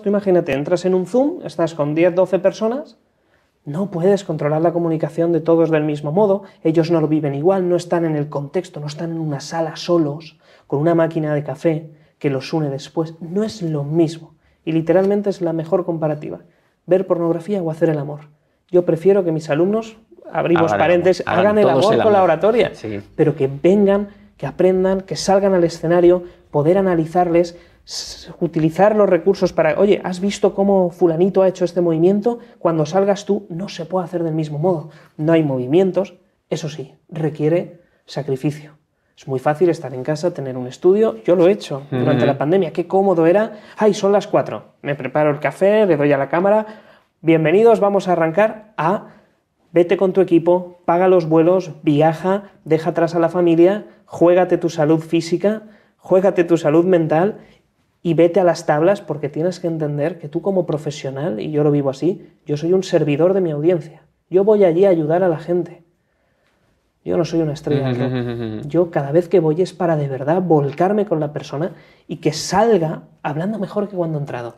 tú imagínate, entras en un Zoom, estás con 10, 12 personas, no puedes controlar la comunicación de todos del mismo modo, ellos no lo viven igual, no están en el contexto, no están en una sala solos, con una máquina de café que los une después, no es lo mismo. Y literalmente es la mejor comparativa, ver pornografía o hacer el amor. Yo prefiero que mis alumnos, abrimos paréntesis, hagan, el amor, con la oratoria, pero que vengan, que aprendan, que salgan al escenario, poder analizarles, utilizar los recursos para, oye, ¿has visto cómo fulanito ha hecho este movimiento? Cuando salgas tú no se puede hacer del mismo modo. No hay movimientos, eso sí, requiere sacrificio. Es muy fácil estar en casa, tener un estudio. Yo lo he hecho durante la pandemia. Qué cómodo era. Ay, son las cuatro. Me preparo el café, le doy a la cámara. Bienvenidos, vamos a arrancar a vete con tu equipo, paga los vuelos, viaja, deja atrás a la familia, juégate tu salud física, juégate tu salud mental y vete a las tablas porque tienes que entender que tú como profesional, y yo lo vivo así, yo soy un servidor de mi audiencia. Yo voy allí a ayudar a la gente. Yo no soy una estrella. Yo cada vez que voy es para de verdad volcarme con la persona y que salga hablando mejor que cuando he entrado.